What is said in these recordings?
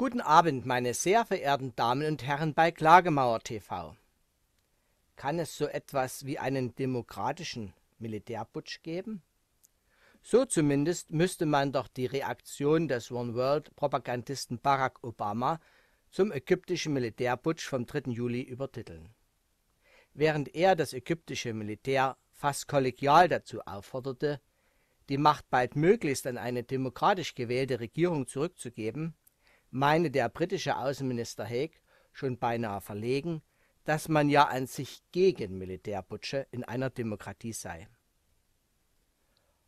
Guten Abend, meine sehr verehrten Damen und Herren bei Klagemauer TV. Kann es so etwas wie einen demokratischen Militärputsch geben? So zumindest müsste man doch die Reaktion des One-World-Propagandisten Barack Obama zum ägyptischen Militärputsch vom 3. Juli übertiteln. Während er das ägyptische Militär fast kollegial dazu aufforderte, die Macht baldmöglichst an eine demokratisch gewählte Regierung zurückzugeben, meine der britische Außenminister Haig schon beinahe verlegen, dass man ja an sich gegen Militärputsche in einer Demokratie sei.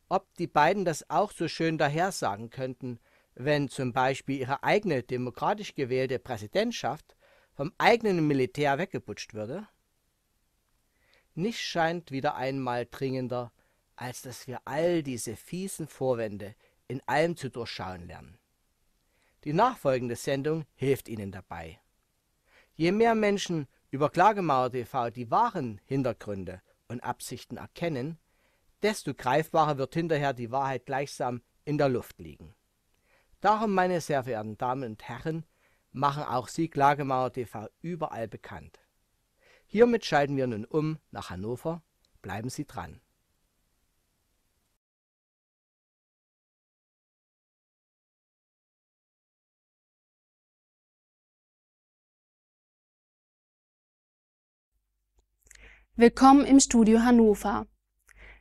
Ob die beiden das auch so schön dahersagen könnten, wenn zum Beispiel ihre eigene demokratisch gewählte Präsidentschaft vom eigenen Militär weggeputscht würde? Nichts scheint wieder einmal dringender, als dass wir all diese fiesen Vorwände in allem zu durchschauen lernen. Die nachfolgende Sendung hilft Ihnen dabei. Je mehr Menschen über Klagemauer TV die wahren Hintergründe und Absichten erkennen, desto greifbarer wird hinterher die Wahrheit gleichsam in der Luft liegen. Darum, meine sehr verehrten Damen und Herren, machen auch Sie Klagemauer TV überall bekannt. Hiermit schalten wir nun um nach Hannover. Bleiben Sie dran. Willkommen im Studio Hannover.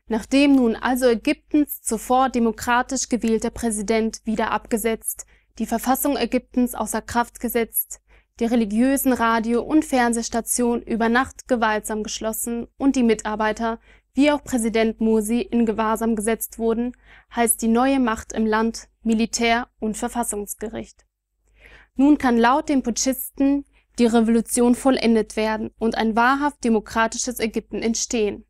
Nachdem nun also Ägyptens zuvor demokratisch gewählter Präsident wieder abgesetzt, die Verfassung Ägyptens außer Kraft gesetzt, die religiösen Radio- und Fernsehstationen über Nacht gewaltsam geschlossen und die Mitarbeiter, wie auch Präsident Morsi, in Gewahrsam gesetzt wurden, heißt die neue Macht im Land Militär- und Verfassungsgericht. Nun kann laut den Putschisten die Revolution vollendet werden und ein wahrhaft demokratisches Ägypten entstehen.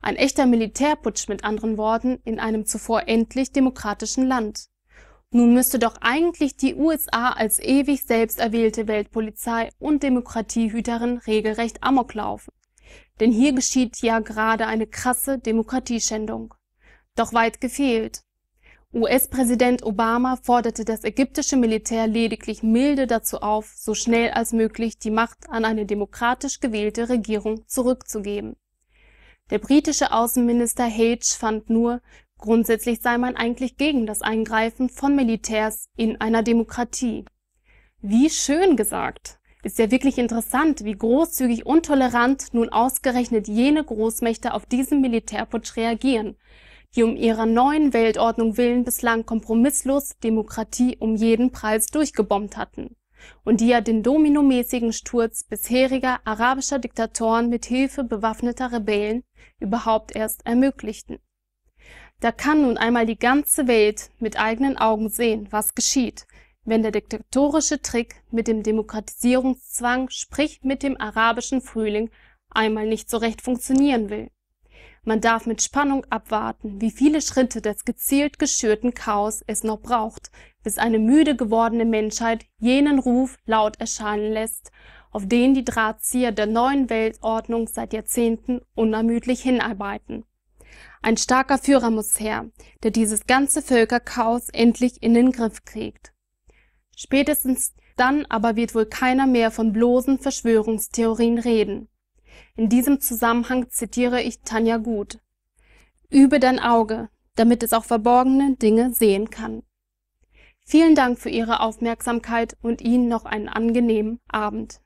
Ein echter Militärputsch mit anderen Worten in einem zuvor endlich demokratischen Land. Nun müsste doch eigentlich die USA als ewig selbst erwählte Weltpolizei und Demokratiehüterin regelrecht Amok laufen. Denn hier geschieht ja gerade eine krasse Demokratieschändung. Doch weit gefehlt. US-Präsident Obama forderte das ägyptische Militär lediglich milde dazu auf, so schnell als möglich die Macht an eine demokratisch gewählte Regierung zurückzugeben. Der britische Außenminister Hage fand nur, grundsätzlich sei man eigentlich gegen das Eingreifen von Militärs in einer Demokratie. Wie schön gesagt! Ist ja wirklich interessant, wie großzügig und tolerant nun ausgerechnet jene Großmächte auf diesen Militärputsch reagieren – die um ihrer neuen Weltordnung willen bislang kompromisslos Demokratie um jeden Preis durchgebombt hatten und die ja den dominomäßigen Sturz bisheriger arabischer Diktatoren mit Hilfe bewaffneter Rebellen überhaupt erst ermöglichten. Da kann nun einmal die ganze Welt mit eigenen Augen sehen, was geschieht, wenn der diktatorische Trick mit dem Demokratisierungszwang, sprich mit dem arabischen Frühling, einmal nicht so recht funktionieren will. Man darf mit Spannung abwarten, wie viele Schritte des gezielt geschürten Chaos es noch braucht, bis eine müde gewordene Menschheit jenen Ruf laut erscheinen lässt, auf den die Drahtzieher der neuen Weltordnung seit Jahrzehnten unermüdlich hinarbeiten. Ein starker Führer muss her, der dieses ganze Völkerchaos endlich in den Griff kriegt. Spätestens dann aber wird wohl keiner mehr von bloßen Verschwörungstheorien reden. In diesem Zusammenhang zitiere ich Tanja Gut. Übe dein Auge, damit es auch verborgene Dinge sehen kann. Vielen Dank für Ihre Aufmerksamkeit und Ihnen noch einen angenehmen Abend.